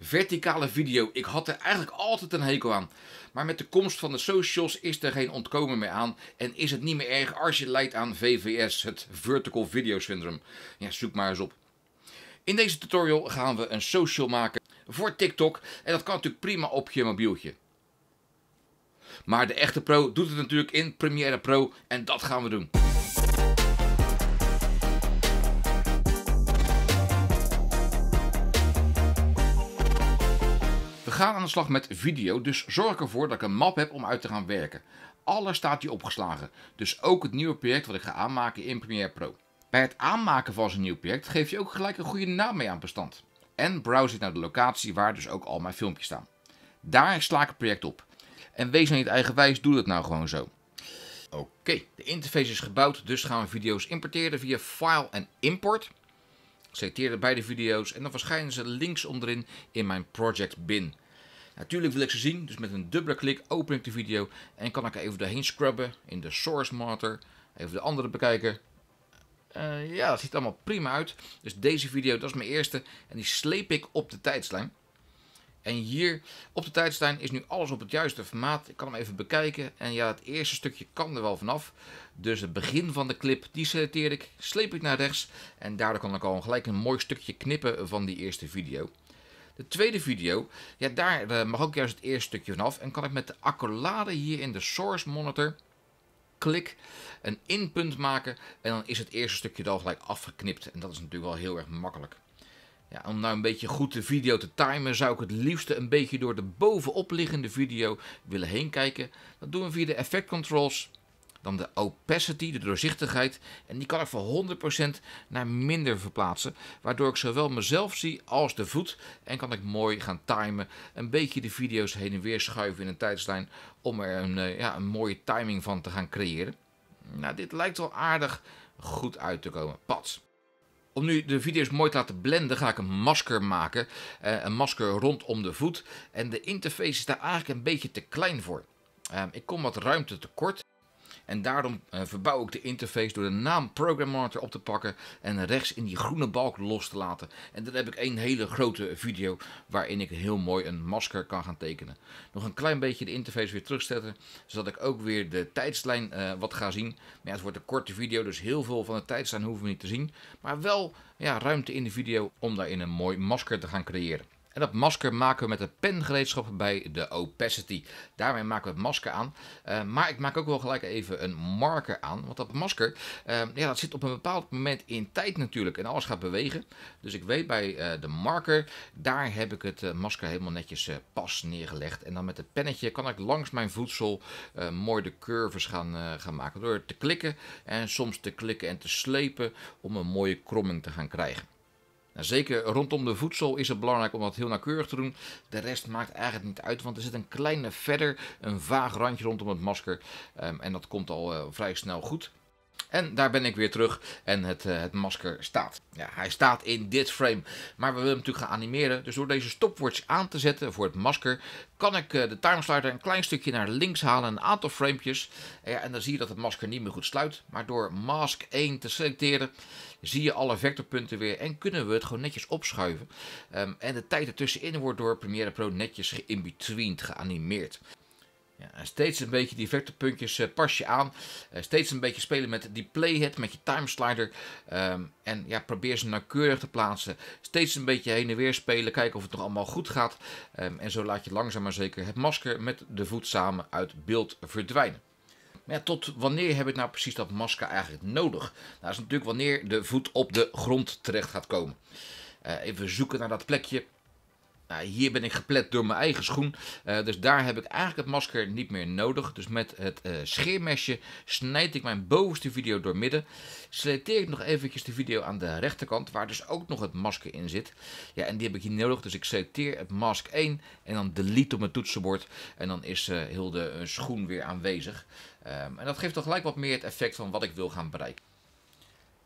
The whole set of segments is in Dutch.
Verticale video, ik had er eigenlijk altijd een hekel aan. Maar met de komst van de socials is er geen ontkomen meer aan en is het niet meer erg als je lijdt aan VVS, het Vertical Video Syndrome. Ja, zoek maar eens op. In deze tutorial gaan we een social maken voor TikTok en dat kan natuurlijk prima op je mobieltje. Maar de echte pro doet het natuurlijk in Premiere Pro en dat gaan we doen. gaan aan de slag met video, dus zorg ervoor dat ik een map heb om uit te gaan werken. Alles staat hier opgeslagen, dus ook het nieuwe project wat ik ga aanmaken in Premiere Pro. Bij het aanmaken van zo'n nieuw project geef je ook gelijk een goede naam mee aan bestand. En browse ik naar de locatie waar dus ook al mijn filmpjes staan. Daar sla ik het project op. En wees nou niet eigenwijs, doe dat nou gewoon zo. Oké, de interface is gebouwd, dus gaan we video's importeren via File en Import. Selecteer beide video's en dan verschijnen ze links onderin in mijn Project Bin. Natuurlijk wil ik ze zien, dus met een dubbele klik open ik de video en kan ik even doorheen scrubben in de source matter. Even de andere bekijken. Eh, ja, dat ziet allemaal prima uit. Dus deze video, dat is mijn eerste en die sleep ik op de tijdslijn. En hier op de tijdslijn is nu alles op het juiste formaat. Ik kan hem even bekijken. En ja, het eerste stukje kan er wel vanaf. Dus het begin van de clip, die selecteer ik, sleep ik naar rechts. En daardoor kan ik al gelijk een mooi stukje knippen van die eerste video. De tweede video, ja, daar eh, mag ook juist het eerste stukje vanaf. En kan ik met de accolade hier in de source monitor klik een inpunt maken. En dan is het eerste stukje dan gelijk afgeknipt. En dat is natuurlijk wel heel erg makkelijk. Ja, om nou een beetje goed de video te timen, zou ik het liefste een beetje door de bovenop liggende video willen heen kijken. Dat doen we via de effect controls dan de opacity, de doorzichtigheid. En die kan ik van 100% naar minder verplaatsen. Waardoor ik zowel mezelf zie als de voet. En kan ik mooi gaan timen. Een beetje de video's heen en weer schuiven in een tijdslijn. Om er een, eh, ja, een mooie timing van te gaan creëren. Nou, dit lijkt wel aardig goed uit te komen. Pat. Om nu de video's mooi te laten blenden ga ik een masker maken. Eh, een masker rondom de voet. En de interface is daar eigenlijk een beetje te klein voor. Ehm, ik kom wat ruimte tekort. En daarom eh, verbouw ik de interface door de naam Program Monitor op te pakken en rechts in die groene balk los te laten. En dan heb ik een hele grote video waarin ik heel mooi een masker kan gaan tekenen. Nog een klein beetje de interface weer terugzetten, zodat ik ook weer de tijdslijn eh, wat ga zien. Maar ja, het wordt een korte video, dus heel veel van de tijdslijn hoeven we niet te zien. Maar wel ja, ruimte in de video om daarin een mooi masker te gaan creëren. En dat masker maken we met het pengereedschap bij de opacity. Daarmee maken we het masker aan. Eh, maar ik maak ook wel gelijk even een marker aan. Want dat masker, eh, ja, dat zit op een bepaald moment in tijd natuurlijk. En alles gaat bewegen. Dus ik weet bij eh, de marker, daar heb ik het masker helemaal netjes pas neergelegd. En dan met het pennetje kan ik langs mijn voedsel mooi de curves gaan, gaan maken. Door te klikken en soms te klikken en te slepen om een mooie kromming te gaan krijgen zeker rondom de voedsel is het belangrijk om dat heel nauwkeurig te doen. De rest maakt eigenlijk niet uit, want er zit een kleine verder, een vaag randje rondom het masker. Ehm, en dat komt al eh, vrij snel goed. En daar ben ik weer terug en het, eh, het masker staat. Ja, hij staat in dit frame, maar we willen hem natuurlijk gaan animeren. Dus door deze stopwatch aan te zetten voor het masker, kan ik eh, de timeslider een klein stukje naar links halen, een aantal framepjes. en dan zie je dat het masker niet meer goed sluit. Maar door mask 1 te selecteren, zie je alle vectorpunten weer en kunnen we het gewoon netjes opschuiven. Ehm, en de tijd ertussenin wordt door Premiere Pro netjes between geanimeerd. Ja, en steeds een beetje die vectorpuntjes eh, pas je aan. Eh, steeds een beetje spelen met die playhead, met je timeslider. Ehm, en ja, probeer ze nauwkeurig te plaatsen. Steeds een beetje heen en weer spelen, kijken of het nog allemaal goed gaat. Ehm, en zo laat je langzaam maar zeker het masker met de voet samen uit beeld verdwijnen. tot wanneer heb ik nou precies dat masker eigenlijk nodig? Nou, dat is natuurlijk wanneer de voet op de grond terecht gaat komen. Eh, even zoeken naar dat plekje. Nou, hier ben ik geplet door mijn eigen schoen. Eh, dus daar heb ik eigenlijk het masker niet meer nodig. Dus met het uh, scheermesje snijd ik mijn bovenste video door midden. Selecteer ik nog eventjes de video aan de rechterkant, waar dus ook nog het masker in zit. Ja, en die heb ik hier nodig. Dus ik selecteer het mask 1 en dan delete op mijn toetsenbord. En dan is uh, heel de schoen weer aanwezig. Ehm, en dat geeft toch gelijk wat meer het effect van wat ik wil gaan bereiken.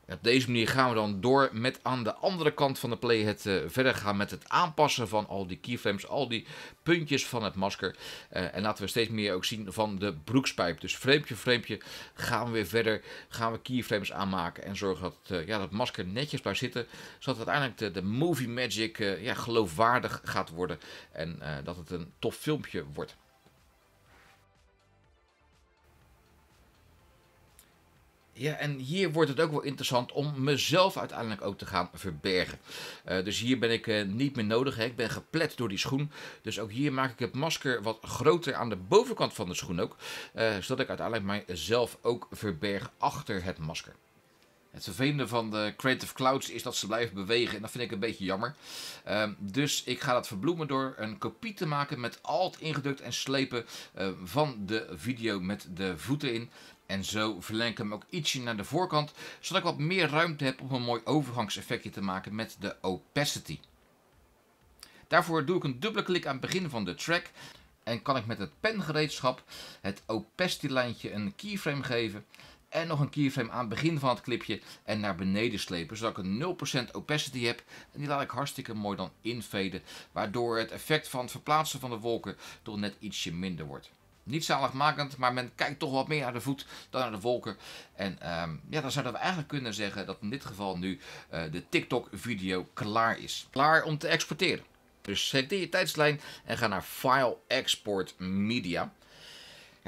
Op deze manier gaan we dan door met aan de andere kant van de play uh, verder gaan met het aanpassen van al die keyframes, al die puntjes van het masker. Eh, en laten we steeds meer ook zien van de broekspijp. Dus framepje, framepje gaan we weer verder, gaan we keyframes aanmaken en zorgen dat uh, ja, dat masker netjes blijft zitten. Zodat uiteindelijk de, de movie magic ja, geloofwaardig gaat worden en dat het een tof filmpje wordt. Ja, en hier wordt het ook wel interessant om mezelf uiteindelijk ook te gaan verbergen. Eh, dus hier ben ik eh, niet meer nodig. Hè. Ik ben geplet door die schoen. Dus ook hier maak ik het masker wat groter aan de bovenkant van de schoen ook. Eh, zodat ik uiteindelijk mijzelf ook verberg achter het masker. Het vervelende van de Creative Clouds is dat ze blijven bewegen. En dat vind ik een beetje jammer. Ehm, dus ik ga dat verbloemen door een kopie te maken met alt ingedrukt en slepen eh, van de video met de voeten in. En zo verleng ik hem ook ietsje naar de voorkant. Zodat ik wat meer ruimte heb om een mooi overgangseffectje te maken met de opacity. Daarvoor doe ik een dubbele klik aan het begin van de track. En kan ik met het pengereedschap het opacity lijntje een keyframe geven. En nog een keyframe aan het begin van het clipje en naar beneden slepen. Zodat ik een 0% opacity heb. En die laat ik hartstikke mooi dan invaden. Waardoor het effect van het verplaatsen van de wolken toch net ietsje minder wordt niet zaligmakend, maar men kijkt toch wat meer naar de voet dan naar de wolken. En ehm, ja, dan zouden we eigenlijk kunnen zeggen dat in dit geval nu eh, de TikTok-video klaar is. Klaar om te exporteren. Dus selecteer je tijdslijn en ga naar File Export Media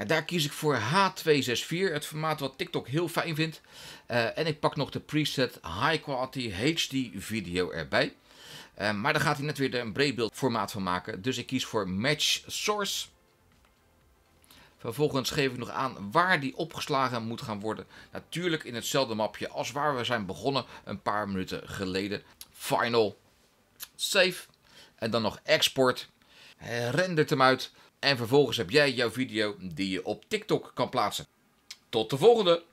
daar kies ik voor H264, het formaat wat TikTok heel fijn vindt. Eh, en ik pak nog de preset High Quality HD Video erbij. Eh, maar daar gaat hij net weer een breedbeeld formaat van maken. Dus ik kies voor Match Source. Vervolgens geef ik nog aan waar die opgeslagen moet gaan worden. Natuurlijk in hetzelfde mapje als waar we zijn begonnen een paar minuten geleden. Final. Save. En dan nog export. Rendert hem uit. En vervolgens heb jij jouw video die je op TikTok kan plaatsen. Tot de volgende!